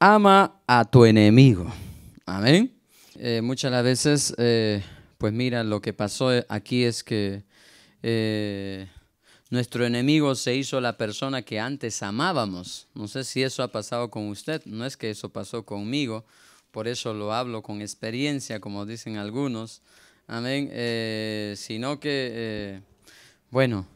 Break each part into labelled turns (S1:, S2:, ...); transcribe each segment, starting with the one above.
S1: ama a tu enemigo. Amén. Eh, muchas las veces, eh, pues mira, lo que pasó eh, aquí es que nuestro enemigo se hizo la persona que antes amábamos. No sé si eso ha pasado con usted, no es que eso pasó conmigo, por eso lo hablo con experiencia, como dicen algunos. Amén. sino que, bueno,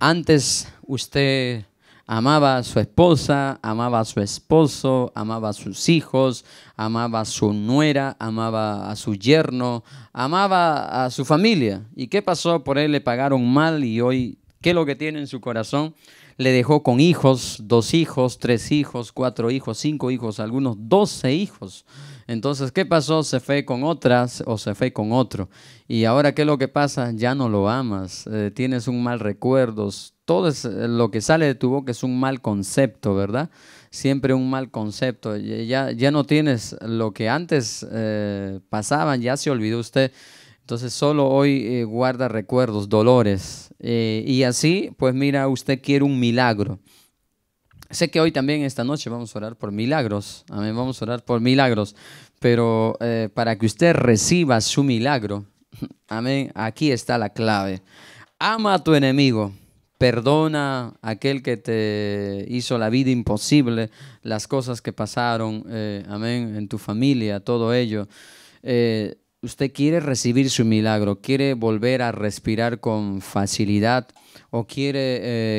S1: antes usted amaba a su esposa, amaba a su esposo, amaba a sus hijos, amaba a su nuera, amaba a su yerno, amaba a su familia. ¿Y qué pasó? Por él le pagaron mal y hoy, ¿qué es lo que tiene en su corazón? Le dejó con hijos, dos hijos, tres hijos, cuatro hijos, cinco hijos, algunos doce hijos. Entonces, ¿qué pasó? Se fue con otras o se fue con otro. Y ahora, ¿qué es lo que pasa? Ya no lo amas, eh, tienes un mal recuerdo, todo es, eh, lo que sale de tu boca es un mal concepto, ¿verdad? Siempre un mal concepto. Eh, ya, ya no tienes lo que antes eh, pasaba, pasaban, ya se olvidó usted. Entonces solo hoy guarda recuerdos, dolores. y así, pues mira, usted quiere un milagro. Sé que hoy también, esta noche, vamos a orar por milagros. Amén, vamos a orar por milagros. Pero para que usted reciba su milagro, amén, aquí está la clave. Ama a tu enemigo. Perdona aquel que te hizo la vida imposible, las cosas que pasaron, eh, amén, en tu familia, todo ello. Eh, usted quiere recibir su milagro, quiere volver a respirar con facilidad o quiere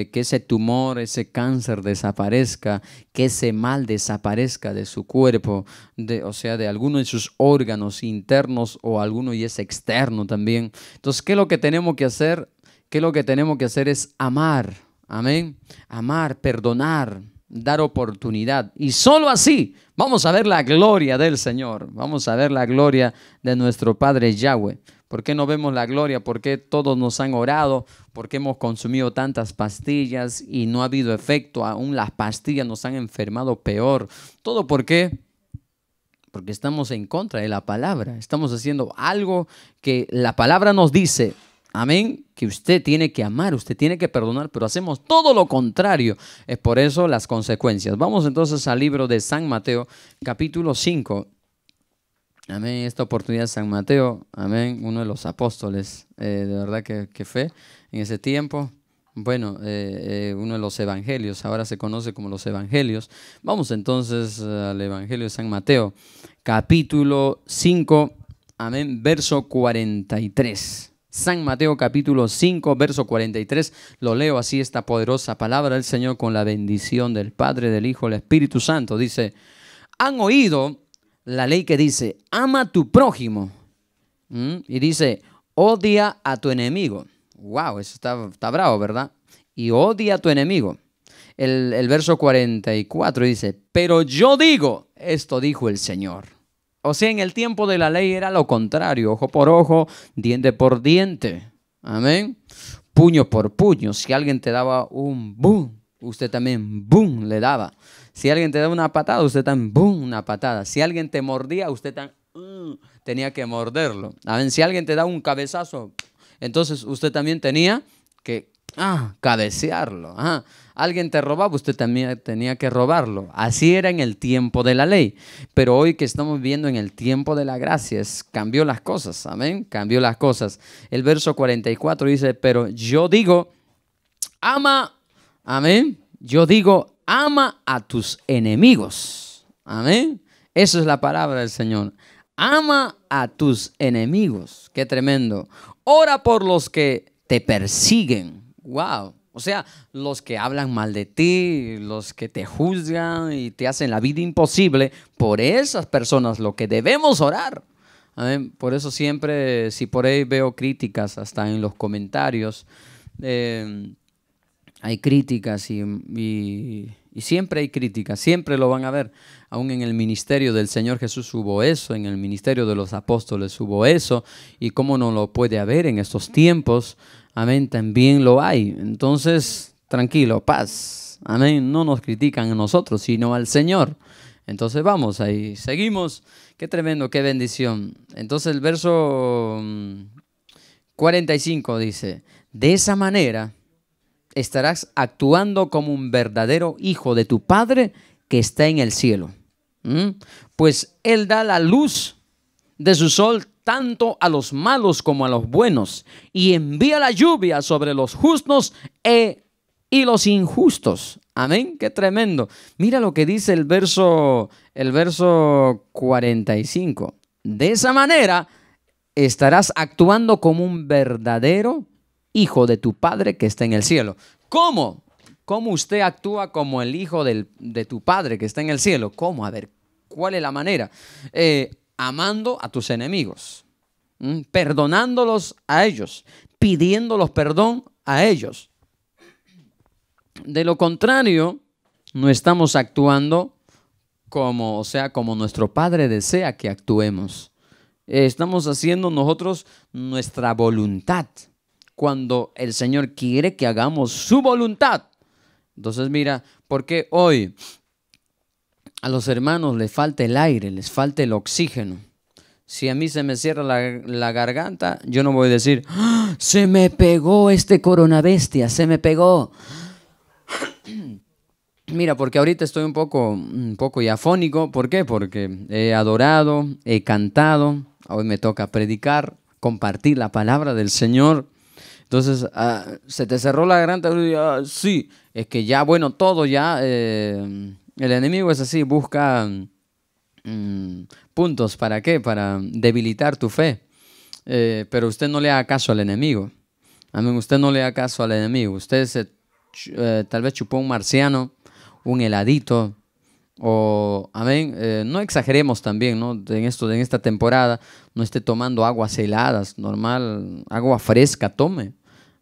S1: eh, que ese tumor, ese cáncer desaparezca, que ese mal desaparezca de su cuerpo, de, o sea, de alguno de sus órganos internos o alguno y es externo también. Entonces, ¿qué es lo que tenemos que hacer? que lo que tenemos que hacer es amar, amén, amar, perdonar, dar oportunidad. Y solo así vamos a ver la gloria del Señor, vamos a ver la gloria de nuestro Padre Yahweh. ¿Por qué no vemos la gloria? ¿Por qué todos nos han orado? ¿Por qué hemos consumido tantas pastillas y no ha habido efecto? Aún las pastillas nos han enfermado peor. ¿Todo por qué? Porque estamos en contra de la palabra. Estamos haciendo algo que la palabra nos dice, Amén. Que usted tiene que amar, usted tiene que perdonar, pero hacemos todo lo contrario. Es por eso las consecuencias. Vamos entonces al libro de San Mateo, capítulo 5. Amén. Esta oportunidad de San Mateo, amén, uno de los apóstoles, eh, de verdad que, fue en ese tiempo. Bueno, eh, eh, uno de los evangelios, ahora se conoce como los evangelios. Vamos entonces al evangelio de San Mateo, capítulo 5, amén, verso 43. San Mateo capítulo 5, verso 43. Lo leo así esta poderosa palabra del Señor con la bendición del Padre, del Hijo, del Espíritu Santo. Dice, han oído la ley que dice, ama tu prójimo. ¿Mm? Y dice, odia a tu enemigo. Wow, eso está, bravo, ¿verdad? Y odia a tu enemigo. El, el verso 44 dice, pero yo digo, esto dijo el Señor. O sea, en el tiempo de la ley era lo contrario, ojo por ojo, diente por diente. Amén. Puño por puño. Si alguien te daba un boom, usted también boom le daba. Si alguien te daba una patada, usted también boom una patada. Si alguien te mordía, usted también mm, tenía que morderlo. Amén. Si alguien te daba un cabezazo, entonces usted también tenía que ah, cabecearlo alguien te robaba, usted también tenía que robarlo. Así era en el tiempo de la ley. Pero hoy que estamos viviendo en el tiempo de la gracia, cambió las cosas, amén, cambió las cosas. El verso 44 dice, pero yo digo, ama, amén, yo digo, ama a tus enemigos, amén. Esa es la palabra del Señor. Ama a tus enemigos. Qué tremendo. Ora por los que te persiguen. Wow. O sea, los que hablan mal de ti, los que te juzgan y te hacen la vida imposible, por esas personas lo que debemos orar. Por eso siempre, si por ahí veo críticas, hasta en los comentarios, em, hay críticas y, y, siempre hay críticas, siempre lo van a ver. Aún en el ministerio del Señor Jesús hubo eso, en el ministerio de los apóstoles hubo eso, y cómo no lo puede haber en estos tiempos. Amén, también lo hay. Entonces, tranquilo, paz. Amén, no nos critican a nosotros, sino al Señor. Entonces vamos, ahí seguimos. Qué tremendo, qué bendición. Entonces el verso 45 mm, dice, de esa manera estarás actuando como un verdadero hijo de tu Padre que está en el cielo. ¿Mm? Pues Él da la luz de su sol tanto a los malos como a los buenos, y envía la lluvia sobre los justos e, y los injustos. Amén, qué tremendo. Mira lo que dice el verso, el verso 45. De esa manera estarás actuando como un verdadero hijo de tu Padre que está en el cielo. ¿Cómo? ¿Cómo usted actúa como el hijo de tu Padre que está en el cielo? ¿Cómo? A ver, ¿cuál es la manera? Eh, amando a tus enemigos, perdonándolos a ellos, pidiéndolos perdón a ellos. De lo contrario, no estamos actuando como, o sea, como nuestro Padre desea que actuemos. Estamos haciendo nosotros nuestra voluntad. Cuando el Señor quiere que hagamos su voluntad. Entonces mira, porque hoy a los hermanos les falta el aire, les falta el oxígeno. Si a mí se me cierra la, garganta, yo no voy a decir, ah, se me pegó este bestia, se me pegó. Mira, porque ahorita estoy un poco, un poco afónico. ¿Por qué? Porque he adorado, he cantado. Hoy me toca predicar, compartir la palabra del Señor. Entonces, ah, se te cerró la garganta. Ah, sí, es que ya, bueno, todo ya. Eh, el enemigo es así, busca mm, puntos. ¿Para qué? Para debilitar tu fe. Eh, pero usted no le haga caso al enemigo. Amén. Usted no le haga caso al enemigo. Usted eh, tal vez chupó un marciano, un heladito. O, amén, eh, no exageremos también, ¿no? En, esto, en esta temporada no esté tomando aguas heladas, normal, agua fresca, tome.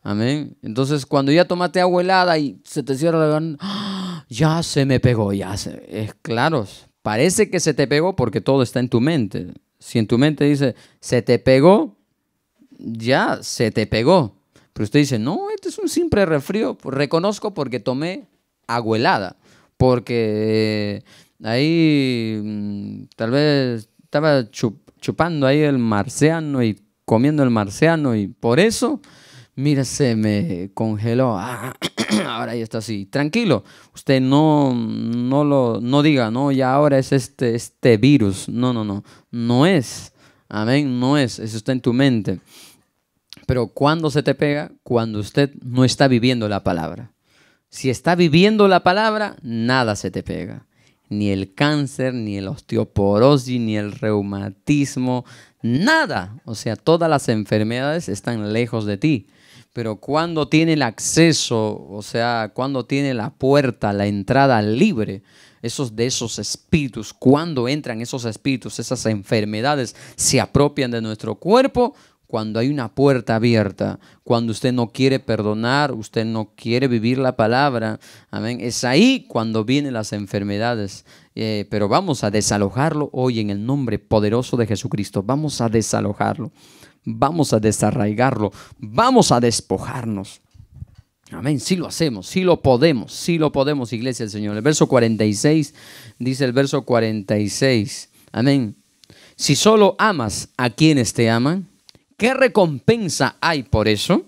S1: Amén. Entonces, cuando ya tomaste agua helada y se te cierra la ¡ah! ya se me pegó, ya se, es claro, parece que se te pegó porque todo está en tu mente. Si en tu mente dice, se te pegó, ya se te pegó. Pero usted dice, no, este es un simple refrío, reconozco porque tomé aguelada. porque eh, ahí mm, tal vez estaba chupando ahí el marciano y comiendo el marciano y por eso, mira, se me congeló. Ah ahora ya está así. Tranquilo, usted no, no, lo, no diga, no, ya ahora es este, este virus. No, no, no, no es. Amén, no es, eso está en tu mente. Pero cuando se te pega, cuando usted no está viviendo la palabra. Si está viviendo la palabra, nada se te pega. Ni el cáncer, ni el osteoporosis, ni el reumatismo, nada. O sea, todas las enfermedades están lejos de ti. Pero cuando tiene el acceso, o sea, cuando tiene la puerta, la entrada libre, esos de esos espíritus, cuando entran esos espíritus, esas enfermedades se apropian de nuestro cuerpo, cuando hay una puerta abierta, cuando usted no quiere perdonar, usted no quiere vivir la palabra, amén, es ahí cuando vienen las enfermedades. Eh, pero vamos a desalojarlo hoy en el nombre poderoso de Jesucristo, vamos a desalojarlo vamos a desarraigarlo, vamos a despojarnos. Amén, Si lo hacemos, si lo podemos, si lo podemos, iglesia del Señor. El verso 46 dice el verso 46. Amén. Si solo amas a quienes te aman, ¿qué recompensa hay por eso?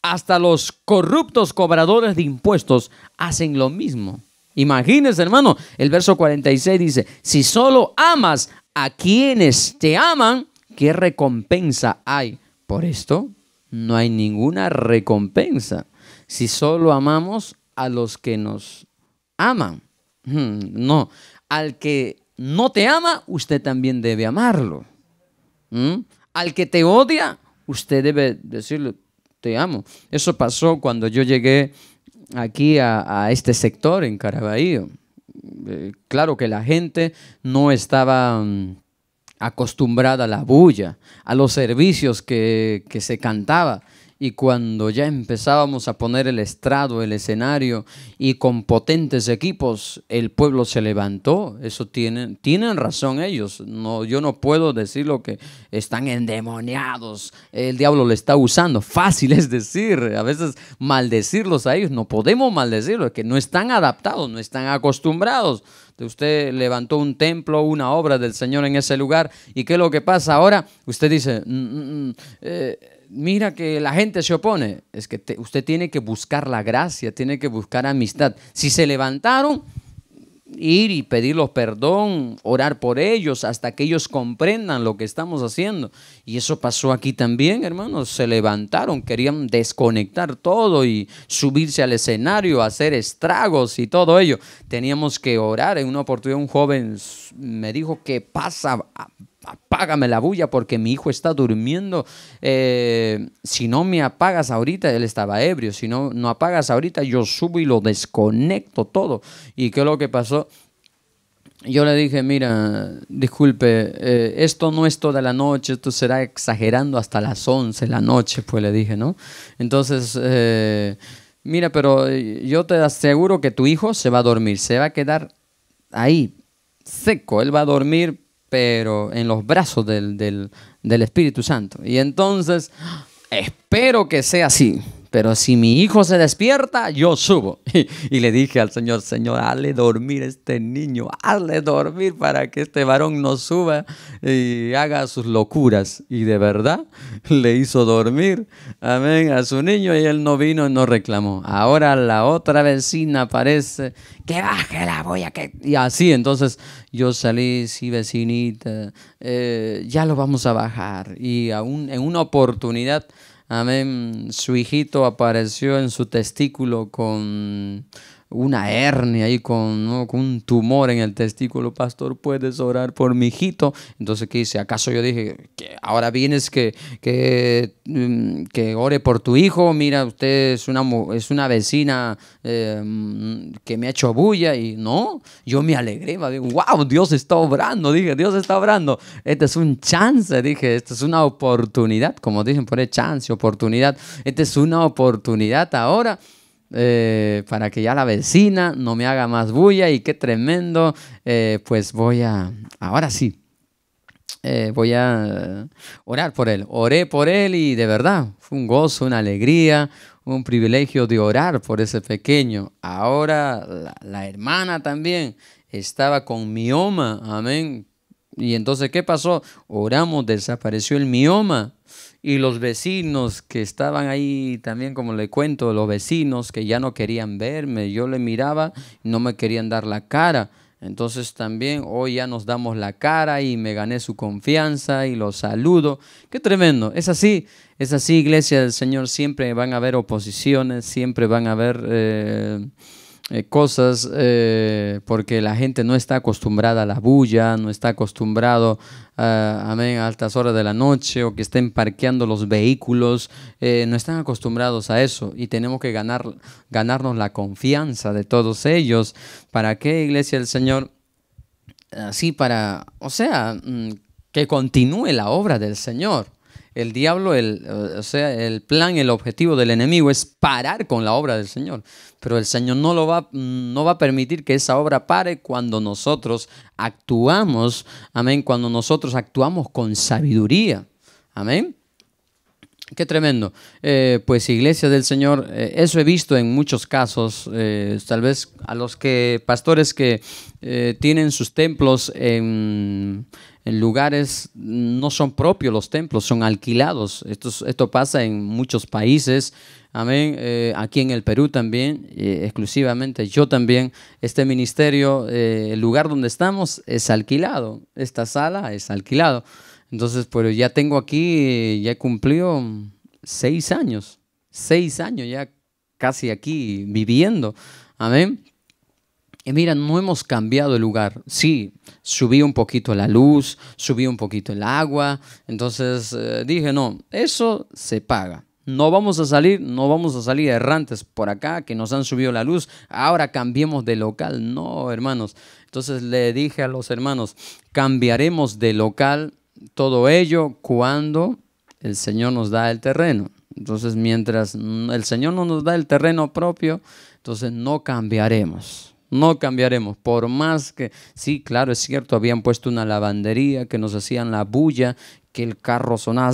S1: Hasta los corruptos cobradores de impuestos hacen lo mismo. Imagínense, hermano, el verso 46 dice, si solo amas a quienes te aman, ¿Qué recompensa hay por esto? No hay ninguna recompensa. Si solo amamos a los que nos aman. Hmm, no, al que no te ama, usted también debe amarlo. Hmm. Al que te odia, usted debe decirle, te amo. Eso pasó cuando yo llegué aquí a, este sector en Caraballo. Eh, claro que la gente no estaba... Mm, acostumbrada a la bulla, a los servicios que, se cantaba. Y cuando ya empezábamos a poner el estrado, el escenario, y con potentes equipos, el pueblo se levantó. Eso tienen, tienen razón ellos. No, yo no puedo decir lo que están endemoniados. El diablo le está usando. Fácil es decir. A veces maldecirlos a ellos. No podemos maldecirlos, que no están adaptados, no están acostumbrados. Usted levantó un templo, una obra del Señor en ese lugar. ¿Y qué es lo que pasa ahora? Usted dice, mm, mm, mm, eh, mira que la gente se opone. Es que usted tiene que buscar la gracia, tiene que buscar amistad. Si se levantaron, ir y pedirlos perdón, orar por ellos hasta que ellos comprendan lo que estamos haciendo. Y eso pasó aquí también, hermanos. Se levantaron, querían desconectar todo y subirse al escenario, hacer estragos y todo ello. Teníamos que orar. En una oportunidad un joven me dijo que pasa apágame la bulla porque mi hijo está durmiendo. Eh, si no me apagas ahorita, él estaba ebrio, si no, no apagas ahorita, yo subo y lo desconecto todo. ¿Y qué es lo que pasó? Yo le dije, mira, disculpe, eh, esto no es toda la noche, esto será exagerando hasta las 11 de la noche, pues le dije, ¿no? Entonces, eh, mira, pero yo te aseguro que tu hijo se va a dormir, se va a quedar ahí, seco, él va a dormir pero en los brazos del, del, Espíritu Santo. Y entonces, ¡ah! espero que sea así pero si mi hijo se despierta, yo subo. Y, le dije al Señor, Señor, hazle dormir este niño, hazle dormir para que este varón no suba y haga sus locuras. Y de verdad le hizo dormir, amén, a su niño y él no vino y no reclamó. Ahora la otra vecina aparece, que baje la boya. que... Y así, entonces yo salí, sí, vecinita, eh, ya lo vamos a bajar. Y aún en una oportunidad Amén. Su hijito apareció en su testículo con una hernia ahí con, un tumor en el testículo, pastor, puedes orar por mi hijito. Entonces, ¿qué hice? ¿Acaso yo dije, que ahora vienes que, que, mm, que, ore por tu hijo? Mira, usted es una, es una vecina eh, mm, que me ha hecho bulla y no, yo me alegré, digo, wow, Dios está obrando, dije, Dios está obrando. Este es un chance, dije, esta es una oportunidad, como dicen por ahí, chance, oportunidad. Esta es una oportunidad ahora eh, para que ya la vecina no me haga más bulla y qué tremendo, eh, pues voy a, ahora sí, eh, voy a orar por él. Oré por él y de verdad fue un gozo, una alegría, un privilegio de orar por ese pequeño. Ahora la, la hermana también estaba con mioma, amén. Y entonces, ¿qué pasó? Oramos, desapareció el mioma y los vecinos que estaban ahí también, como le cuento, los vecinos que ya no querían verme, yo le miraba, no me querían dar la cara. Entonces también hoy ya nos damos la cara y me gané su confianza y los saludo. Qué tremendo. Es así, es así, iglesia del Señor. Siempre van a haber oposiciones, siempre van a haber... Eh, eh, cosas eh, porque la gente no está acostumbrada a la bulla, no está acostumbrado a, altas horas de la noche o que estén parqueando los vehículos, eh, no están acostumbrados a eso y tenemos que ganar, ganarnos la confianza de todos ellos. ¿Para qué, iglesia del Señor? Así para, o sea, mm, que continúe la obra del Señor. El diablo, el, o sea, el plan, el objetivo del enemigo es parar con la obra del Señor. Pero el Señor no, lo va, no va a permitir que esa obra pare cuando nosotros actuamos, amén, cuando nosotros actuamos con sabiduría. Amén. Qué tremendo. Eh, pues Iglesia del Señor, eh, eso he visto en muchos casos, eh, tal vez a los que pastores que tienen sus templos en en lugares no son propios los templos, son alquilados. Esto, esto pasa en muchos países, amén, eh, aquí en el Perú también, eh, exclusivamente yo también, este ministerio, eh, el lugar donde estamos es alquilado, esta sala es alquilado. Entonces, pues ya tengo aquí, ya he cumplido seis años, seis años ya casi aquí viviendo, amén. Y mira, no hemos cambiado el lugar. Sí, subí un poquito la luz, subí un poquito el agua. Entonces eh, dije, no, eso se paga. No vamos a salir, no vamos a salir errantes por acá que nos han subido la luz. Ahora cambiemos de local. No, hermanos. Entonces le dije a los hermanos, cambiaremos de local todo ello cuando el Señor nos da el terreno. Entonces, mientras el Señor no nos da el terreno propio, entonces no cambiaremos no cambiaremos. Por más que, sí, claro, es cierto, habían puesto una lavandería que nos hacían la bulla, que el carro sonaba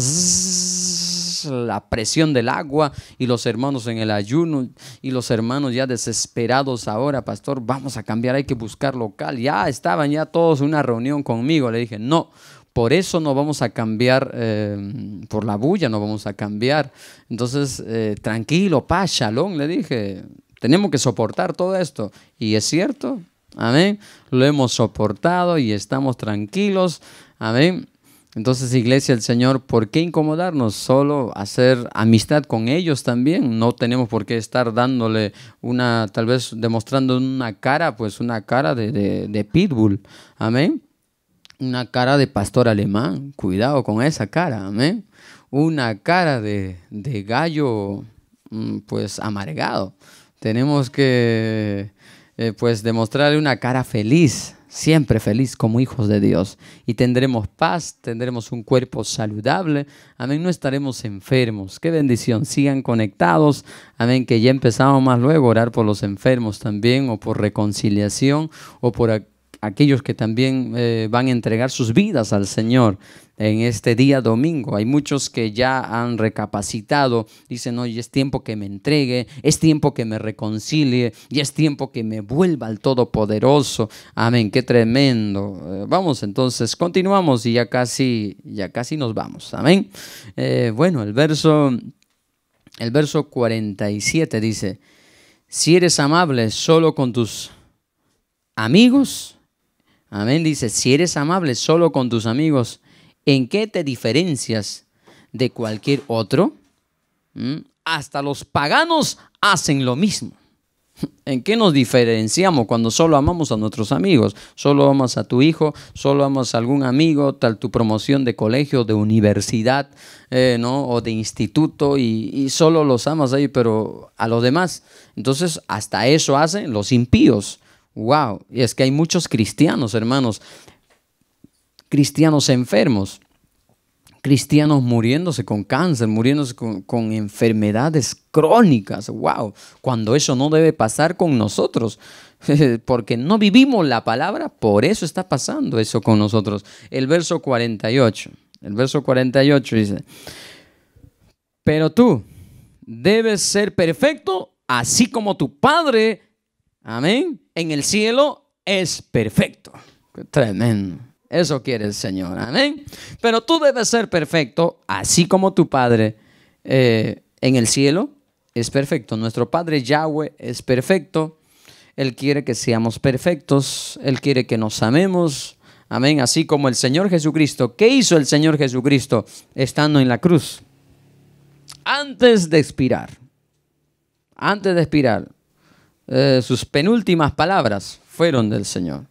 S1: la presión del agua y los hermanos en el ayuno y los hermanos ya desesperados ahora, pastor, vamos a cambiar, hay que buscar local. Ya estaban ya todos en una reunión conmigo, le dije, no. Por eso no vamos a cambiar, eh, por la bulla no vamos a cambiar. Entonces, eh, tranquilo, pa, shalom, le dije, tenemos que soportar todo esto. Y es cierto, amén. Lo hemos soportado y estamos tranquilos, amén. Entonces, iglesia del Señor, ¿por qué incomodarnos? Solo hacer amistad con ellos también. No tenemos por qué estar dándole una, tal vez demostrando una cara, pues una cara de, pitbull. Amén. Una cara de pastor alemán. Cuidado con esa cara. Amén. Una cara de, de gallo, mm, pues amargado. Tenemos que eh, pues demostrarle una cara feliz, siempre feliz como hijos de Dios. Y tendremos paz, tendremos un cuerpo saludable. Amén, no estaremos enfermos. Qué bendición. Sigan conectados. Amén, que ya empezamos más luego a orar por los enfermos también, o por reconciliación, o por aquellos que también eh, van a entregar sus vidas al Señor en este día domingo. Hay muchos que ya han recapacitado, dicen, hoy es tiempo que me entregue, es tiempo que me reconcilie y es tiempo que me vuelva al Todopoderoso. Amén, qué tremendo. Eh, vamos entonces, continuamos y ya casi, ya casi nos vamos. Amén. Eh, bueno, el verso, el verso 47 dice, si eres amable solo con tus amigos, Amén. Dice, si eres amable solo con tus amigos, ¿en qué te diferencias de cualquier otro? ¿Mm? Hasta los paganos hacen lo mismo. ¿En qué nos diferenciamos cuando solo amamos a nuestros amigos? Solo amas a tu hijo, solo amas a algún amigo, tal tu promoción de colegio, de universidad, eh, ¿no? O de instituto y, y, solo los amas ahí, pero a los demás. Entonces, hasta eso hacen los impíos. Wow, y es que hay muchos cristianos, hermanos, cristianos enfermos, cristianos muriéndose con cáncer, muriéndose con, enfermedades crónicas. Wow, cuando eso no debe pasar con nosotros, porque no vivimos la palabra, por eso está pasando eso con nosotros. El verso 48, el verso 48 dice, pero tú debes ser perfecto así como tu Padre, amén, en el cielo es perfecto. Tremendo. Eso quiere el Señor. Amén. Pero tú debes ser perfecto, así como tu Padre eh, en el cielo es perfecto. Nuestro Padre Yahweh es perfecto. Él quiere que seamos perfectos. Él quiere que nos amemos. Amén. Así como el Señor Jesucristo. ¿Qué hizo el Señor Jesucristo estando en la cruz? Antes de expirar. Antes de expirar. Eh, sus penúltimas palabras fueron del Señor.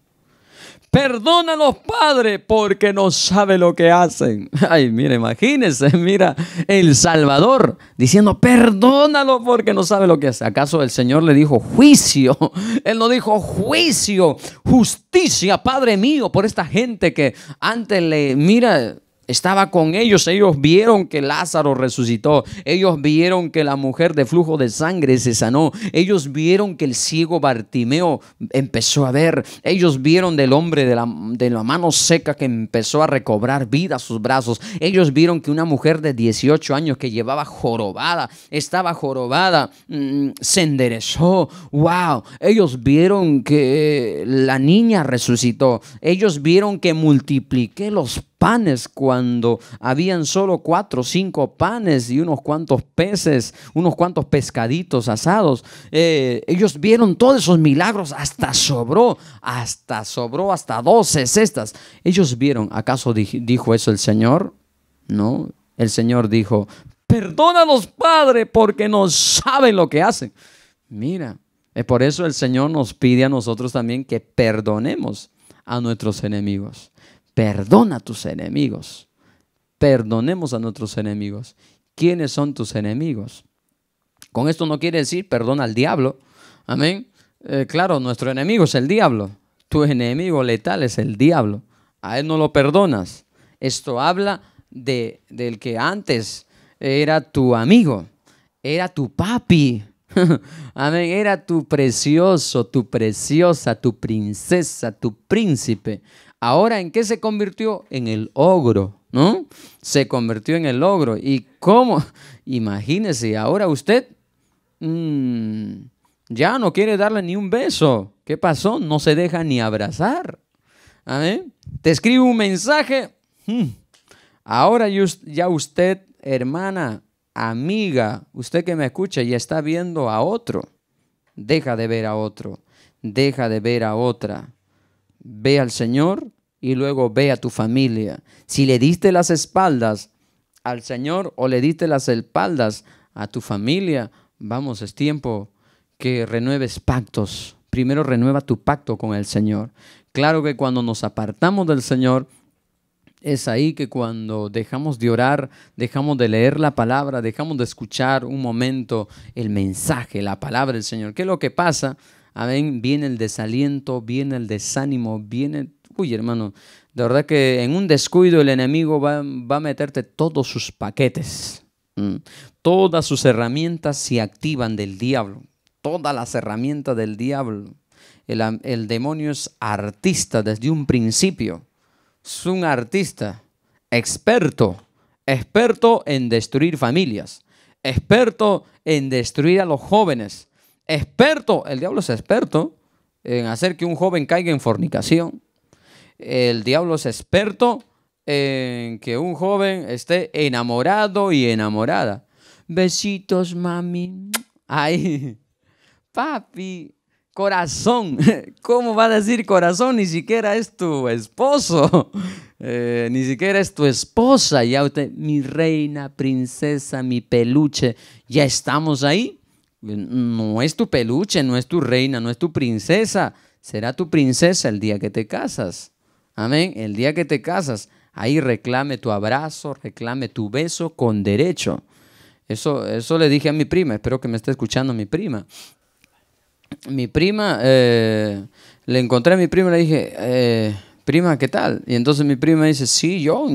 S1: Perdónalos, Padre, porque no sabe lo que hacen. Ay, mira, imagínense, mira, el Salvador diciendo, perdónalo porque no sabe lo que hace. ¿Acaso el Señor le dijo juicio? Él no dijo juicio, justicia, Padre mío, por esta gente que antes le, mira, estaba con ellos, ellos vieron que Lázaro resucitó, ellos vieron que la mujer de flujo de sangre se sanó, ellos vieron que el ciego Bartimeo empezó a ver, ellos vieron del hombre de la, de la mano seca que empezó a recobrar vida a sus brazos, ellos vieron que una mujer de 18 años que llevaba jorobada, estaba jorobada, mm, se enderezó, wow, ellos vieron que la niña resucitó, ellos vieron que multipliqué los panes cuando habían solo cuatro o cinco panes y unos cuantos peces, unos cuantos pescaditos asados. Eh, ellos vieron todos esos milagros, hasta sobró, hasta sobró, hasta doce cestas. Ellos vieron, ¿acaso dijo eso el Señor? No, el Señor dijo, perdónanos Padre porque no saben lo que hacen. Mira, es por eso el Señor nos pide a nosotros también que perdonemos a nuestros enemigos. Perdona a tus enemigos. Perdonemos a nuestros enemigos. ¿Quiénes son tus enemigos? Con esto no quiere decir perdona al diablo. Amén. Eh, claro, nuestro enemigo es el diablo. Tu enemigo letal es el diablo. A él no lo perdonas. Esto habla de, del que antes era tu amigo, era tu papi, Amén. Era tu precioso, tu preciosa, tu princesa, tu príncipe. Ahora, ¿en qué se convirtió? En el ogro, ¿no? Se convirtió en el ogro. ¿Y cómo? Imagínese, ahora usted mm, ya no quiere darle ni un beso. ¿Qué pasó? No se deja ni abrazar. Amén. Te escribo un mensaje. Mm. Ahora ya usted, hermana, amiga, usted que me escucha y está viendo a otro, deja de ver a otro, deja de ver a otra. Ve al Señor y luego ve a tu familia. Si le diste las espaldas al Señor o le diste las espaldas a tu familia, vamos, es tiempo que renueves pactos. Primero renueva tu pacto con el Señor. Claro que cuando nos apartamos del Señor, es ahí que cuando dejamos de orar, dejamos de leer la palabra, dejamos de escuchar un momento el mensaje, la palabra del Señor. ¿Qué es lo que pasa? Amén, viene el desaliento, viene el desánimo, viene... Uy, hermano, de verdad que en un descuido el enemigo va, va a meterte todos sus paquetes. Mm, todas sus herramientas se activan del diablo. Todas las herramientas del diablo. el demonio es artista desde un principio es un artista experto, experto en destruir familias, experto en destruir a los jóvenes, experto, el diablo es experto en hacer que un joven caiga en fornicación, el diablo es experto en que un joven esté enamorado y enamorada. Besitos, mami. Ay, papi corazón. ¿Cómo va a decir corazón? Ni siquiera es tu esposo, eh, ni siquiera es tu esposa. Ya usted, mi reina, princesa, mi peluche, ya estamos ahí. No es tu peluche, no es tu reina, no es tu princesa. Será tu princesa el día que te casas. Amén. El día que te casas, ahí reclame tu abrazo, reclame tu beso con derecho. Eso, eso le dije a mi prima, espero que me esté escuchando mi prima mi prima, eh, le encontré a mi prima y le dije, eh, prima, ¿qué tal? Y entonces mi prima dice, sí, yo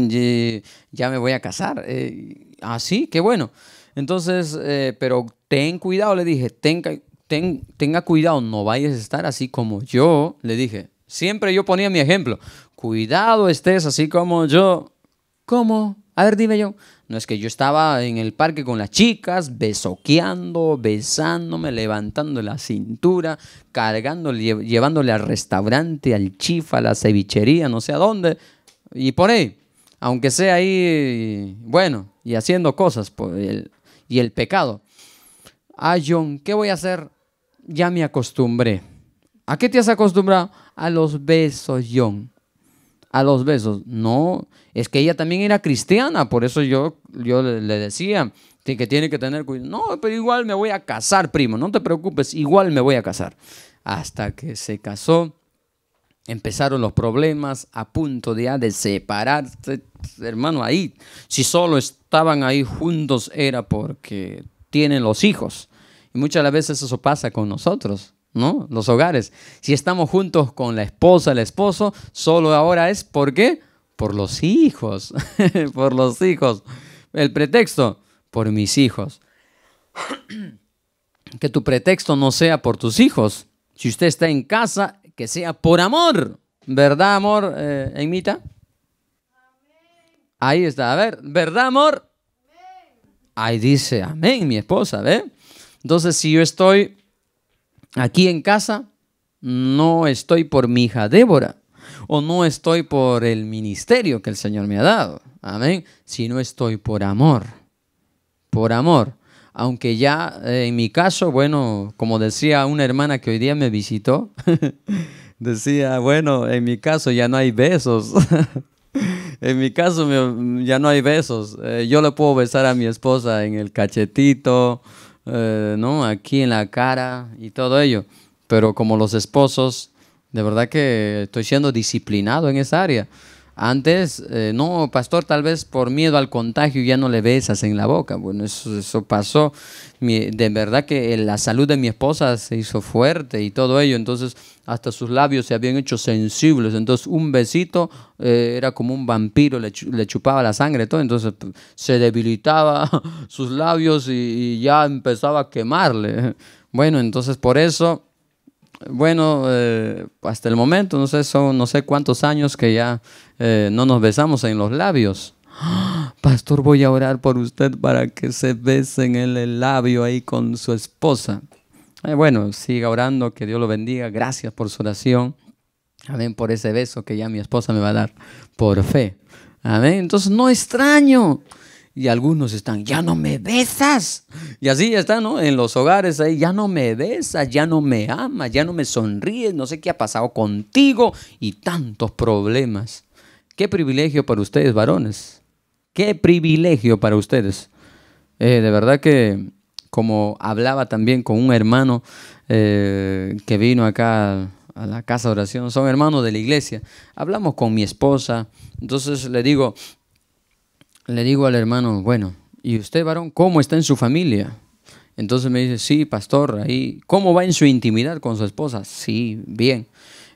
S1: ya me voy a casar. Así, eh, ah, qué bueno. Entonces, pero ten cuidado, le dije, ten, tenga cuidado, no vayas a estar así como yo, le dije. Siempre yo ponía mi ejemplo, cuidado estés así como yo. ¿Cómo? A ver, dime yo. No es que yo estaba en el parque con las chicas, besoqueando, besándome, levantando la cintura, cargándole, llevándole al restaurante, al chifa, a la cevichería, no sé a dónde. Y por ahí, aunque sea ahí, bueno, y haciendo cosas, y el pecado. Ah, John, ¿qué voy a hacer? Ya me acostumbré. ¿A qué te has acostumbrado? A los besos, John a los besos. No, es que ella también era cristiana, por eso yo, yo le, decía que tiene que tener cuidado. No, pero igual me voy a casar, primo, no te preocupes, igual me voy a casar. Hasta que se casó, empezaron los problemas a punto de, ah, de separarse, hermano, ahí. Si solo estaban ahí juntos era porque tienen los hijos. Y muchas las veces eso pasa con nosotros. ¿no? Los hogares. Si estamos juntos con la esposa, el esposo, solo ahora es ¿por qué? Por los hijos, por los hijos. El pretexto, por mis hijos. que tu pretexto no sea por tus hijos. Si usted está en casa, que sea por amor. ¿Verdad, amor, eh, Ahí está, a ver, ¿verdad, amor? Ahí dice, amén, mi esposa, ¿ve? Entonces, si yo estoy Aquí en casa no estoy por mi hija Débora o no estoy por el ministerio que el Señor me ha dado. Amén. Sino estoy por amor. Por amor. Aunque ya eh, en mi caso, bueno, como decía una hermana que hoy día me visitó, decía, bueno, en mi caso ya no hay besos. en mi caso ya no hay besos. Eh, yo le puedo besar a mi esposa en el cachetito, eh, ¿no? Aquí en la cara y todo ello. Pero como los esposos, de verdad que estoy siendo disciplinado en esa área. Antes, eh, no, pastor, tal vez por miedo al contagio ya no le besas en la boca. Bueno, eso, pasó. de verdad que eh, la salud de mi esposa se hizo fuerte y todo ello. Entonces, hasta sus labios se habían hecho sensibles. Entonces, un besito eh, era como un vampiro, le, chupaba la sangre, todo. Entonces, se debilitaba sus labios y ya empezaba a quemarle. Bueno, entonces por eso bueno, eh, hasta el momento, no sé, son no sé cuántos años que ya eh, no nos besamos en los labios. Pastor, voy a orar por usted para que se besen en el labio ahí con su esposa. Eh, bueno, siga orando, que Dios lo bendiga. Gracias por su oración. Amén, por ese beso que ya mi esposa me va a dar por fe. Amén. Entonces, no extraño. Y algunos están, ya no me besas. Y así están, ¿no? En los hogares ahí, ya no me besas, ya no me amas, ya no me sonríes, no sé qué ha pasado contigo y tantos problemas. Qué privilegio para ustedes, varones. Qué privilegio para ustedes. Eh, de verdad que, como hablaba también con un hermano eh, que vino acá a la casa de oración, son hermanos de la iglesia. Hablamos con mi esposa, entonces le digo, le digo al hermano, bueno, ¿y usted, varón, cómo está en su familia? Entonces me dice, sí, pastor, ahí, ¿cómo va en su intimidad con su esposa? Sí, bien.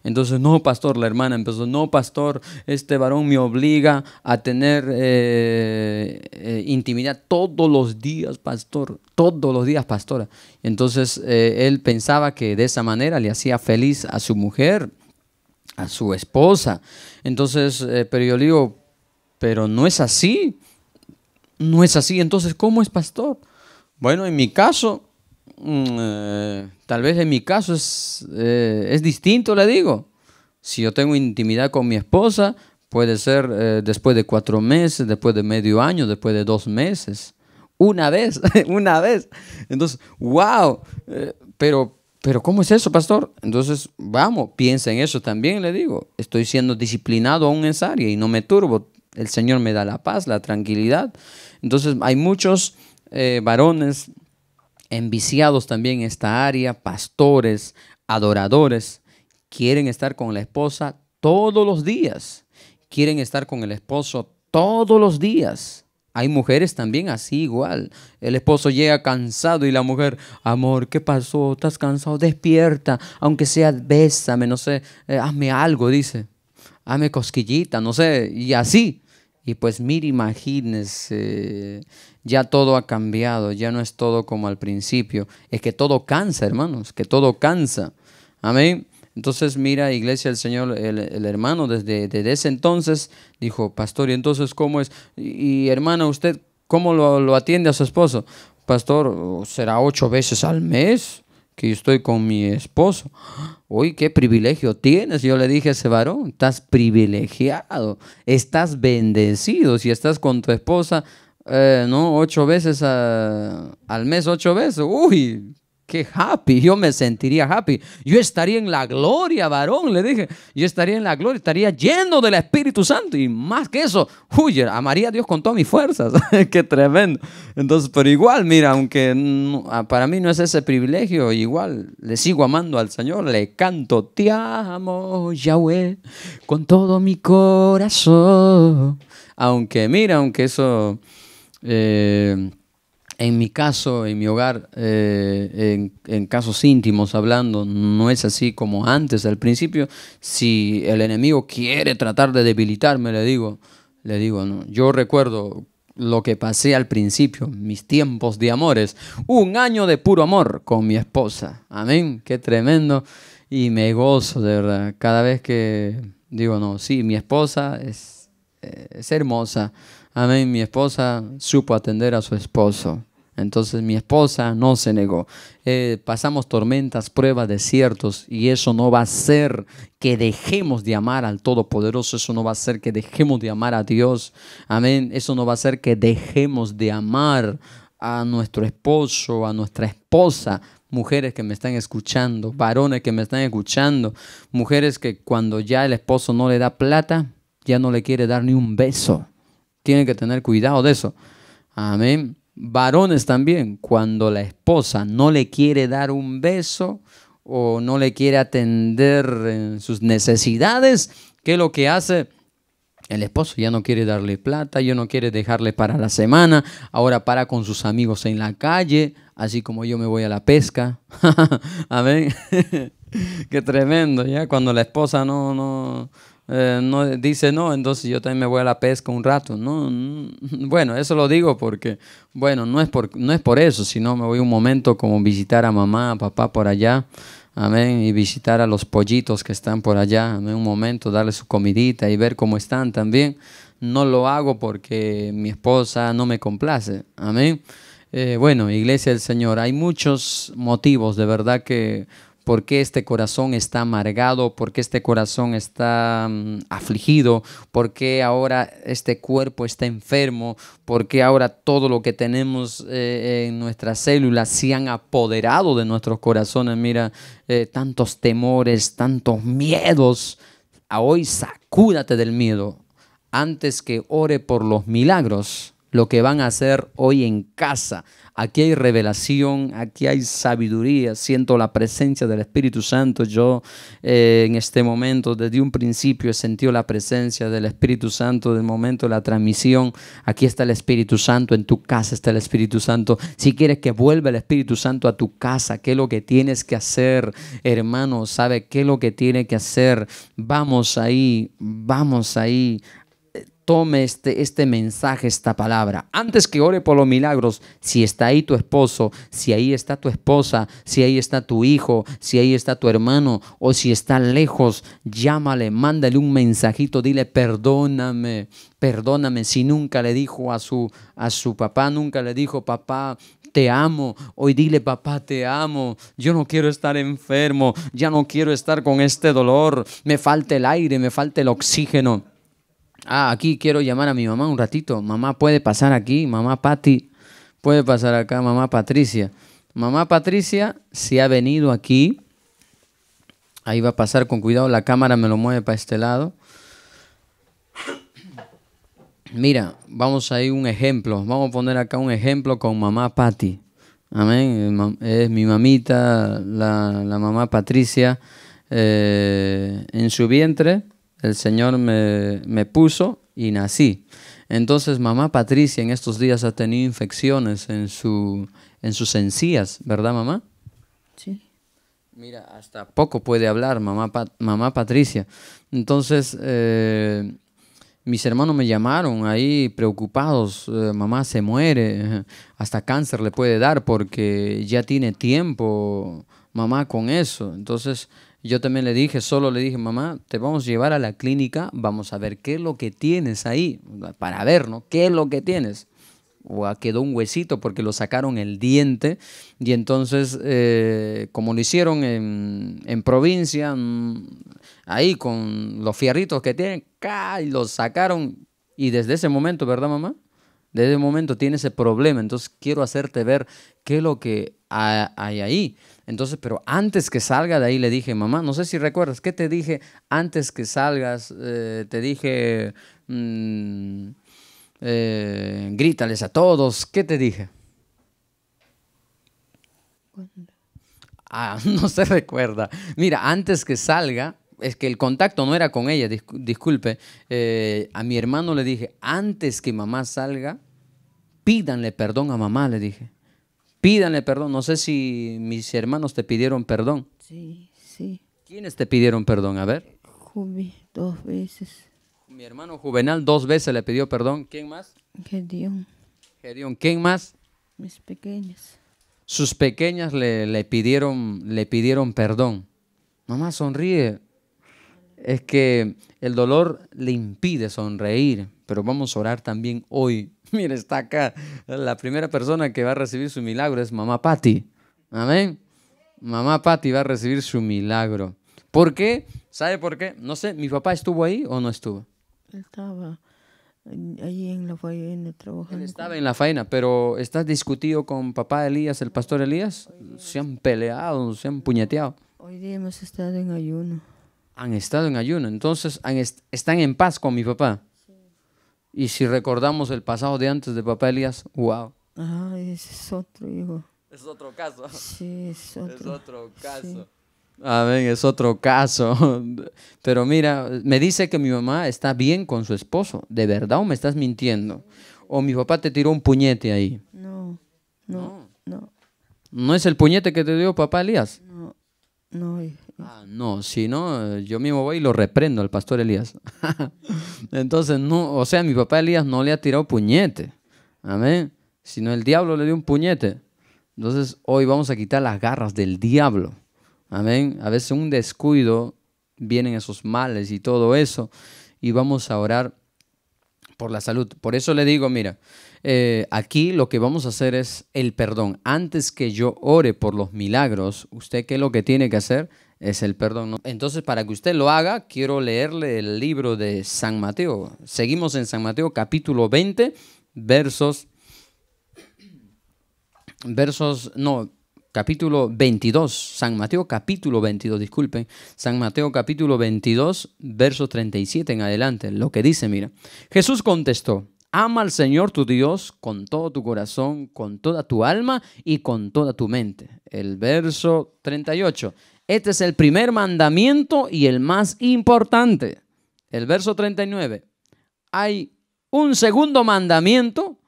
S1: Entonces, no, pastor, la hermana empezó, no, pastor, este varón me obliga a tener eh, eh, intimidad todos los días, pastor, todos los días, pastora. Entonces, eh, él pensaba que de esa manera le hacía feliz a su mujer, a su esposa. Entonces, pero yo le digo, pero no es así. No es así. Entonces, ¿cómo es pastor? Bueno, en mi caso, mm, eh, tal vez en mi caso es, eh, es, distinto, le digo. Si yo tengo intimidad con mi esposa, puede ser eh, después de cuatro meses, después de medio año, después de dos meses. Una vez, una vez. Entonces, wow. pero, pero, ¿cómo es eso, pastor? Entonces, vamos, piensa en eso también, le digo. Estoy siendo disciplinado aún en esa área y no me turbo el Señor me da la paz, la tranquilidad. Entonces hay muchos eh, varones enviciados también en esta área, pastores, adoradores, quieren estar con la esposa todos los días, quieren estar con el esposo todos los días. Hay mujeres también así igual. El esposo llega cansado y la mujer, amor, ¿qué pasó? ¿Estás cansado? Despierta, aunque sea bésame, no sé, eh, hazme algo, dice. Hazme cosquillita, no sé, y así. Y pues mira, imagínense, eh, ya todo ha cambiado, ya no es todo como al principio. Es que todo cansa, hermanos, que todo cansa. Amén. Entonces mira, iglesia del Señor, el, hermano desde, desde, ese entonces dijo, pastor, ¿y entonces cómo es? Y, hermana, ¿usted cómo lo, lo, atiende a su esposo? Pastor, oh, será ocho veces al mes que estoy con mi esposo. Uy, qué privilegio tienes. Yo le dije a ese varón, estás privilegiado, estás bendecido. Si estás con tu esposa, eh, ¿no? Ocho veces al mes, ocho veces. Uy, qué happy, yo me sentiría happy. Yo estaría en la gloria, varón, le dije. Yo estaría en la gloria, estaría lleno del Espíritu Santo. Y más que eso, uy, amaría a Dios con todas mis fuerzas. qué tremendo. Entonces, pero igual, mira, aunque ah, para mí no es ese privilegio, igual le sigo amando al Señor, le canto, te amo, Yahweh, con todo mi corazón. Aunque, mira, aunque eso... Eh, en mi caso, en mi hogar, eh, en, casos íntimos hablando, no es así como antes. Al principio, si el enemigo quiere tratar de debilitarme, le digo, le digo, no. yo recuerdo lo que pasé al principio, mis tiempos de amores, un año de puro amor con mi esposa. Amén, qué tremendo. Y me gozo, de verdad, cada vez que digo, no, sí, mi esposa es, eh, es hermosa. Amén, mi esposa supo atender a su esposo. Entonces mi esposa no se negó. Eh, pasamos tormentas, pruebas, desiertos y eso no va a ser que dejemos de amar al Todopoderoso, eso no va a ser que dejemos de amar a Dios. Amén, eso no va a ser que dejemos de amar a nuestro esposo, a nuestra esposa, mujeres que me están escuchando, varones que me están escuchando, mujeres que cuando ya el esposo no le da plata, ya no le quiere dar ni un beso. Tienen que tener cuidado de eso. Amén. Varones también, cuando la esposa no le quiere dar un beso o no le quiere atender sus necesidades, ¿qué es lo que hace? El esposo ya no quiere darle plata, ya no quiere dejarle para la semana, ahora para con sus amigos en la calle, así como yo me voy a la pesca. Amén. Qué tremendo, ¿ya? Cuando la esposa no, no, eh, no, dice no, entonces yo también me voy a la pesca un rato. No, bueno, eso lo digo porque, bueno, no es por, no es por eso, sino me voy un momento como visitar a mamá, a papá por allá, amén, y visitar a los pollitos que están por allá, amén, un momento, darle su comidita y ver cómo están también. No lo hago porque mi esposa no me complace, amén. Eh, bueno, Iglesia del Señor, hay muchos motivos de verdad que por qué este corazón está amargado, por qué este corazón está mm, afligido, por qué ahora este cuerpo está enfermo, por qué ahora todo lo que tenemos eh, en nuestras células se han apoderado de nuestros corazones. Mira, eh, tantos temores, tantos miedos. A hoy sacúdate del miedo antes que ore por los milagros lo que van a hacer hoy en casa. Aquí hay revelación, aquí hay sabiduría, siento la presencia del Espíritu Santo. Yo eh, en este momento, desde un principio, he sentido la presencia del Espíritu Santo, del momento de la transmisión. Aquí está el Espíritu Santo, en tu casa está el Espíritu Santo. Si quieres que vuelva el Espíritu Santo a tu casa, ¿qué es lo que tienes que hacer, hermano? ¿Sabe qué es lo que tiene que hacer? Vamos ahí, vamos ahí tome este, este mensaje, esta palabra. Antes que ore por los milagros, si está ahí tu esposo, si ahí está tu esposa, si ahí está tu hijo, si ahí está tu hermano o si está lejos, llámale, mándale un mensajito, dile perdóname, perdóname si nunca le dijo a su, a su papá, nunca le dijo papá, te amo. Hoy dile, papá, te amo. Yo no quiero estar enfermo. Ya no quiero estar con este dolor. Me falta el aire, me falta el oxígeno. Ah, aquí quiero llamar a mi mamá un ratito. Mamá puede pasar aquí. Mamá Patti puede pasar acá. Mamá Patricia. Mamá Patricia, si ha venido aquí, ahí va a pasar con cuidado. La cámara me lo mueve para este lado. Mira, vamos a ir un ejemplo. Vamos a poner acá un ejemplo con mamá Patti. Amén. Es mi mamita, la, mamá Patricia, eh, en su vientre el Señor me, puso y nací. Entonces, mamá Patricia en estos días ha tenido infecciones en, su, en sus encías, ¿verdad, mamá? Sí. Mira, hasta poco puede hablar mamá, mamá Patricia. Entonces, eh, mis hermanos me llamaron ahí preocupados, eh, mamá se muere, hasta cáncer le puede dar porque ya tiene tiempo mamá con eso. Entonces, yo también le dije, solo le dije, mamá, te vamos a llevar a la clínica, vamos a ver qué es lo que tienes ahí, para ver, ¿no? ¿Qué es lo que tienes? O quedó un huesito porque lo sacaron el diente y entonces, eh, como lo hicieron en, provincia, mm, ahí con los fierritos que tienen, y lo sacaron. Y desde ese momento, ¿verdad, mamá? Desde ese momento tiene ese problema. Entonces quiero hacerte ver qué es lo que hay ahí. Entonces, pero antes que salga de ahí le dije, mamá, no sé si recuerdas, ¿qué te dije antes que salgas? Eh, te dije, mm, eh, grítales a todos, ¿qué te dije? Ah, no se recuerda. Mira, antes que salga, es que el contacto no era con ella, disculpe. Eh, a mi hermano le dije, antes que mamá salga, pídanle perdón a mamá, le dije. Pídanle perdón. No sé si mis hermanos te pidieron perdón. Sí, sí. ¿Quiénes te pidieron perdón? A ver. Jubi, dos veces. Mi hermano Juvenal dos veces le pidió perdón. ¿Quién más? Gedeón. Gedeón. ¿Quién más? Mis pequeñas. Sus pequeñas le, pidieron, le pidieron perdón. Mamá, sonríe. Es que el dolor le impide sonreír, pero vamos a orar también hoy Mira, está acá. La primera persona que va a recibir su milagro es mamá Patti. Amén. Mamá Patti va a recibir su milagro. ¿Por qué? ¿Sabe por qué? No sé, ¿mi papá estuvo ahí o no estuvo? Estaba ahí en la faena trabajando. Él estaba en la faena, pero ¿estás discutido con papá Elías, el pastor Elías? Se han peleado, se han puñeteado. Hoy día hemos estado en ayuno. Han estado en ayuno, entonces están en paz con mi papá. Y si recordamos el pasado de antes de papá Elías, wow. Ah, ese es otro hijo. Es otro caso. Sí, es otro. Es otro caso. Amén, es otro caso. Pero mira, me dice que mi mamá está bien con su esposo. ¿De verdad o me estás mintiendo? ¿O mi papá te tiró un puñete ahí? No, no, no. ¿No, es el puñete que te dio papá Elías? No, no, hijo. Ah, no, si no, eh, yo mismo voy y lo reprendo al pastor Elías. Entonces, no, o sea, mi papá Elías no le ha tirado puñete. Amén. Sino el diablo le dio un puñete. Entonces, hoy vamos a quitar las garras del diablo. Amén. A veces un descuido vienen esos males y todo eso. Y vamos a orar por la salud. Por eso le digo, mira, eh, aquí lo que vamos a hacer es el perdón. Antes que yo ore por los milagros, usted qué es lo que tiene que hacer? es el perdón. Entonces, para que usted lo haga, quiero leerle el libro de San Mateo. Seguimos en San Mateo capítulo 20, versos, versos, no, capítulo 22, San Mateo capítulo 22, disculpen, San Mateo capítulo 22, versos 37 en adelante, lo que dice, mira, Jesús contestó, ama al Señor tu Dios con todo tu corazón, con toda tu alma y con toda tu mente. El verso 38. Este es el primer mandamiento y el más importante. El verso 39. Hay un segundo mandamiento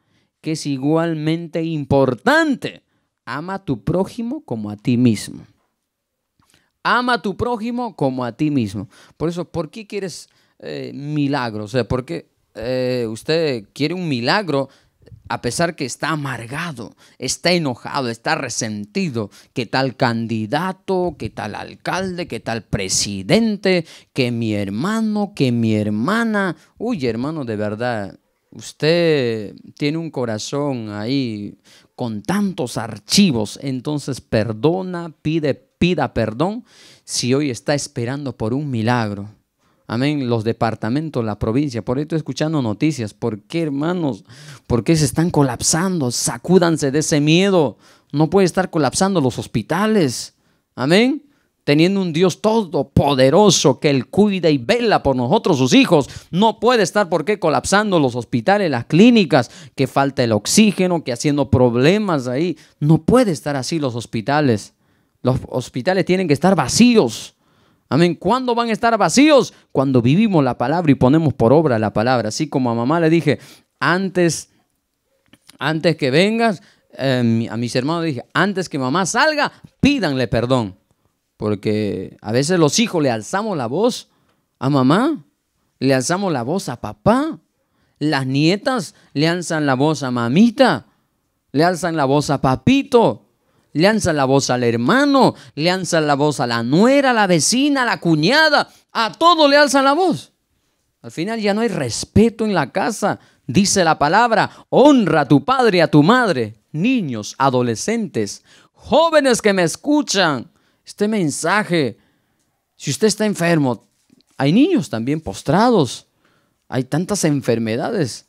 S1: que es igualmente importante. Ama a tu prójimo como a ti mismo. Ama a tu prójimo como a ti mismo. Por eso, ¿por qué quieres eh, milagro? milagros? O sea, ¿por qué eh, usted quiere un milagro a pesar que está amargado, está enojado, está resentido, que tal candidato, que tal alcalde, que tal presidente, que mi hermano, que mi hermana. Uy, hermano, de verdad, usted tiene un corazón ahí con tantos archivos, entonces perdona, pide, pida perdón si hoy está esperando por un milagro. Amén. Los departamentos, la provincia. Por esto estoy escuchando noticias. ¿Por qué, hermanos? ¿Por qué se están colapsando? Sacúdanse de ese miedo. No puede estar colapsando los hospitales. Amén. Teniendo un Dios todopoderoso que Él cuida y vela por nosotros, sus hijos. No puede estar, ¿por qué? Colapsando los hospitales, las clínicas, que falta el oxígeno, que haciendo problemas ahí. No puede estar así los hospitales. Los hospitales tienen que estar vacíos. Amén. ¿Cuándo van a estar vacíos? Cuando vivimos la palabra y ponemos por obra la palabra. Así como a mamá le dije, antes, antes que vengas, eh, a mis hermanos le dije, antes que mamá salga, pídanle perdón. Porque a veces los hijos le alzamos la voz a mamá, le alzamos la voz a papá, las nietas le alzan la voz a mamita, le alzan la voz a papito le alzan la voz al hermano, le alzan la voz a la nuera, a la vecina, a la cuñada, a todo le alzan la voz. Al final ya no hay respeto en la casa. Dice la palabra, honra a tu padre y a tu madre. Niños, adolescentes, jóvenes que me escuchan, este mensaje, si usted está enfermo, hay niños también postrados, hay tantas enfermedades.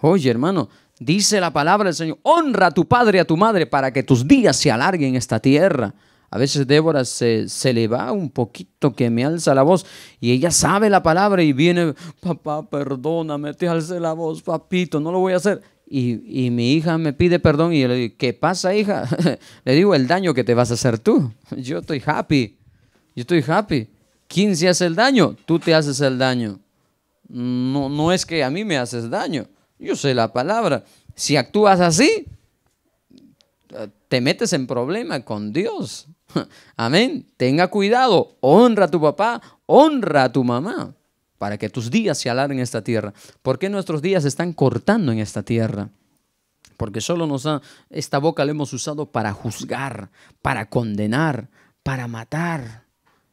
S1: Oye, hermano, Dice la palabra del Señor, honra a tu padre y a tu madre para que tus días se alarguen en esta tierra. A veces Débora se, le va un poquito que me alza la voz y ella sabe la palabra y viene, papá, perdóname, te alce la voz, papito, no lo voy a hacer. Y, mi hija me pide perdón y le digo, ¿qué pasa, hija? le digo el daño que te vas a hacer tú. Yo estoy happy, yo estoy happy. ¿Quién se hace el daño? Tú te haces el daño. No, no es que a mí me haces daño yo sé la palabra. Si actúas así, te metes en problema con Dios. Amén. Tenga cuidado. Honra a tu papá, honra a tu mamá, para que tus días se alarguen en esta tierra. ¿Por qué nuestros días se están cortando en esta tierra? Porque solo nos esta boca la hemos usado para juzgar, para condenar, para matar.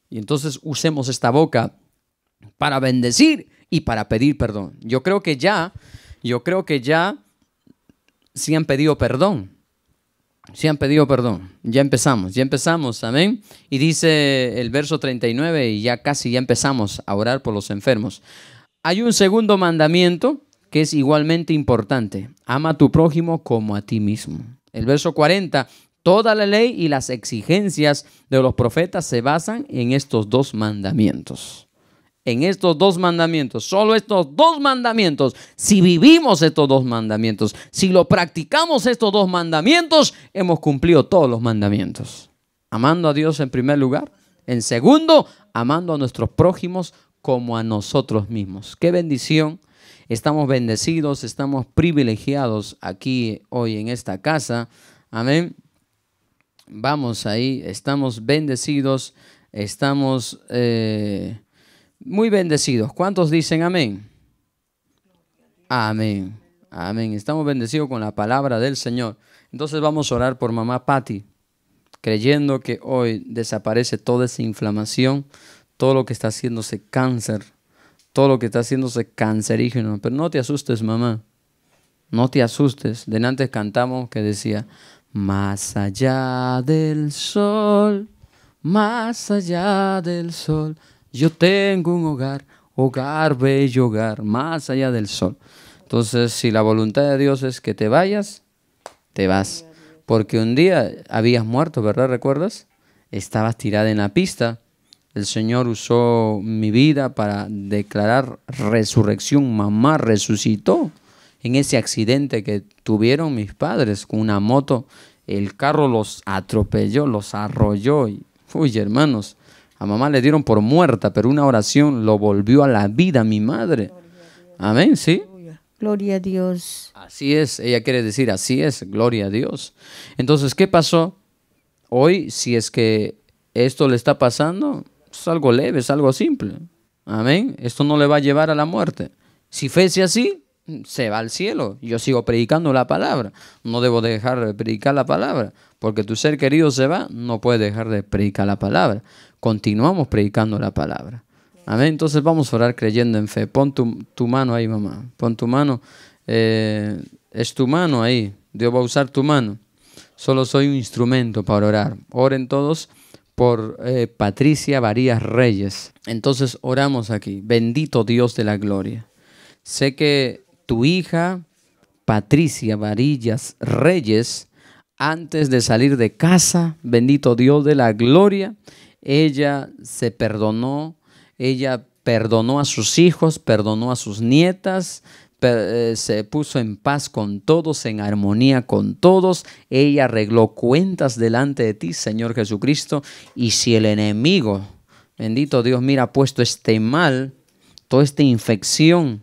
S1: Y entonces usemos esta boca para bendecir y para pedir perdón. Yo creo que ya yo creo que ya sí han pedido perdón. Sí han pedido perdón. Ya empezamos, ya empezamos, amén. Y dice el verso 39, y ya casi ya empezamos a orar por los enfermos. Hay un segundo mandamiento que es igualmente importante. Ama a tu prójimo como a ti mismo. El verso 40, toda la ley y las exigencias de los profetas se basan en estos dos mandamientos en estos dos mandamientos, solo estos dos mandamientos, si vivimos estos dos mandamientos, si lo practicamos estos dos mandamientos, hemos cumplido todos los mandamientos. Amando a Dios en primer lugar, en segundo, amando a nuestros prójimos como a nosotros mismos. Qué bendición. Estamos bendecidos, estamos privilegiados aquí hoy en esta casa. Amén. Vamos ahí, estamos bendecidos, estamos... Eh, muy bendecidos. ¿Cuántos dicen amén? Amén. Amén. Estamos bendecidos con la palabra del Señor. Entonces vamos a orar por mamá Patty, creyendo que hoy desaparece toda esa inflamación, todo lo que está haciéndose cáncer, todo lo que está haciéndose cancerígeno. Pero no te asustes, mamá. No te asustes. De antes cantamos que decía, más allá del sol, más allá del sol, yo tengo un hogar, hogar, bello hogar, más allá del sol. Entonces, si la voluntad de Dios es que te vayas, te vas. Porque un día habías muerto, ¿verdad? ¿Recuerdas? Estabas tirada en la pista. El Señor usó mi vida para declarar resurrección. Mamá resucitó en ese accidente que tuvieron mis padres con una moto. El carro los atropelló, los arrolló. Y, uy, hermanos, a mamá le dieron por muerta, pero una oración lo volvió a la vida, mi madre. Amén, ¿sí? Gloria a Dios. Así es, ella quiere decir, así es, gloria a Dios. Entonces, ¿qué pasó? Hoy, si es que esto le está pasando, es algo leve, es algo simple. Amén. Esto no le va a llevar a la muerte. Si fuese así, se va al cielo. Yo sigo predicando la palabra. No debo dejar de predicar la palabra. Porque tu ser querido se va, no puedes dejar de predicar la palabra. Continuamos predicando la palabra. Amén. Entonces vamos a orar creyendo en fe. Pon tu, mano ahí, mamá. Pon tu mano. Eh, es tu mano ahí. Dios va a usar tu mano. Solo soy un instrumento para orar. Oren todos por eh, Patricia Varías Reyes. Entonces oramos aquí. Bendito Dios de la gloria. Sé que tu hija Patricia Varillas Reyes, antes de salir de casa, bendito Dios de la gloria, ella se perdonó, ella perdonó a sus hijos, perdonó a sus nietas, eh, se puso en paz con todos, en armonía con todos. Ella arregló cuentas delante de ti, Señor Jesucristo. Y si el enemigo, bendito Dios, mira, ha puesto este mal, toda esta infección,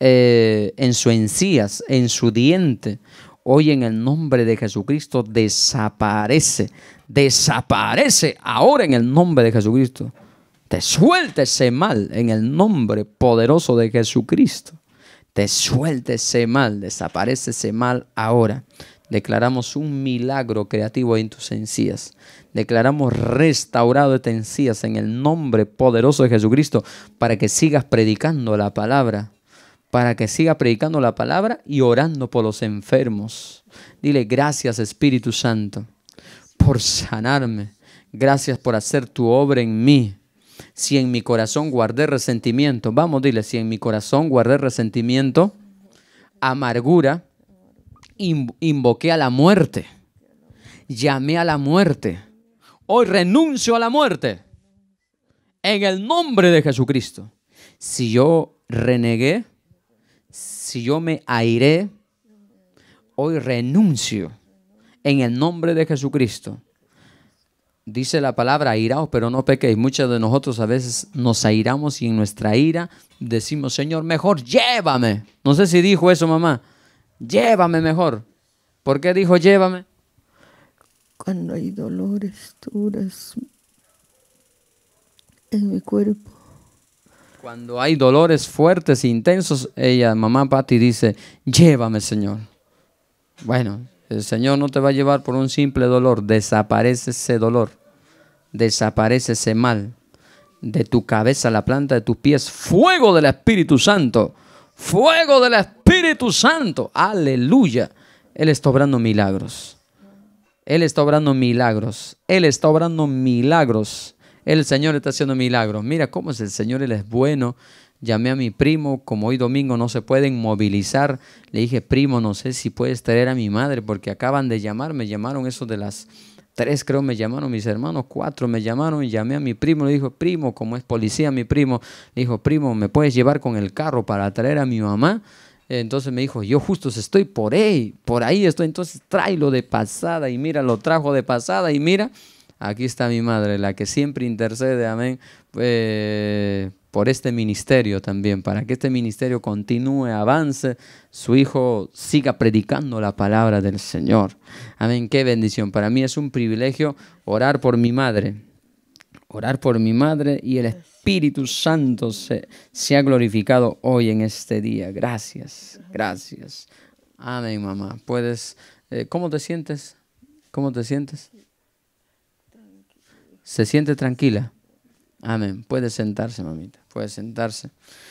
S1: eh, en su encías, en su diente. Hoy en el nombre de Jesucristo desaparece, desaparece ahora en el nombre de Jesucristo. Te suelte ese mal en el nombre poderoso de Jesucristo. Te suelte ese mal, desaparece ese mal ahora. Declaramos un milagro creativo en tus encías. Declaramos restaurado este encías en el nombre poderoso de Jesucristo para que sigas predicando la palabra para que siga predicando la palabra y orando por los enfermos. Dile gracias Espíritu Santo por sanarme. Gracias por hacer tu obra en mí. Si en mi corazón guardé resentimiento, vamos, dile, si en mi corazón guardé resentimiento, amargura, invoqué a la muerte, llamé a la muerte. Hoy renuncio a la muerte. En el nombre de Jesucristo. Si yo renegué, si yo me airé, hoy renuncio en el nombre de Jesucristo. Dice la palabra, airaos, pero no pequéis. Muchos de nosotros a veces nos airamos y en nuestra ira decimos, Señor, mejor llévame. No sé si dijo eso mamá, llévame mejor. ¿Por qué dijo llévame? Cuando hay dolores duras en mi cuerpo, cuando hay dolores fuertes e intensos, ella, mamá Patti, dice, llévame, Señor. Bueno, el Señor no te va a llevar por un simple dolor. Desaparece ese dolor. Desaparece ese mal. De tu cabeza a la planta de tus pies. Fuego del Espíritu Santo. Fuego del Espíritu Santo. Aleluya. Él está obrando milagros. Él está obrando milagros. Él está obrando milagros. El Señor está haciendo milagros. Mira cómo es el Señor, Él es bueno. Llamé a mi primo, como hoy domingo no se pueden movilizar. Le dije, primo, no sé si puedes traer a mi madre porque acaban de llamar. Me llamaron eso de las tres creo me llamaron, mis hermanos cuatro me llamaron y llamé a mi primo, le dijo, primo, como es policía mi primo, le dijo, primo, ¿me puedes llevar con el carro para traer a mi mamá? Entonces me dijo, yo justo estoy por ahí, por ahí estoy, entonces tráelo de pasada y mira, lo trajo de pasada y mira, aquí está mi madre, la que siempre intercede, amén, eh, por este ministerio también, para que este ministerio continúe, avance, su hijo siga predicando la palabra del Señor. Amén, qué bendición. Para mí es un privilegio orar por mi madre, orar por mi madre y el Espíritu Santo se, ha glorificado hoy en este día. Gracias, gracias. Amén, mamá. Puedes, eh, ¿cómo te sientes? ¿Cómo te sientes? ¿Se siente tranquila? Amén. Puede sentarse, mamita. Puede sentarse.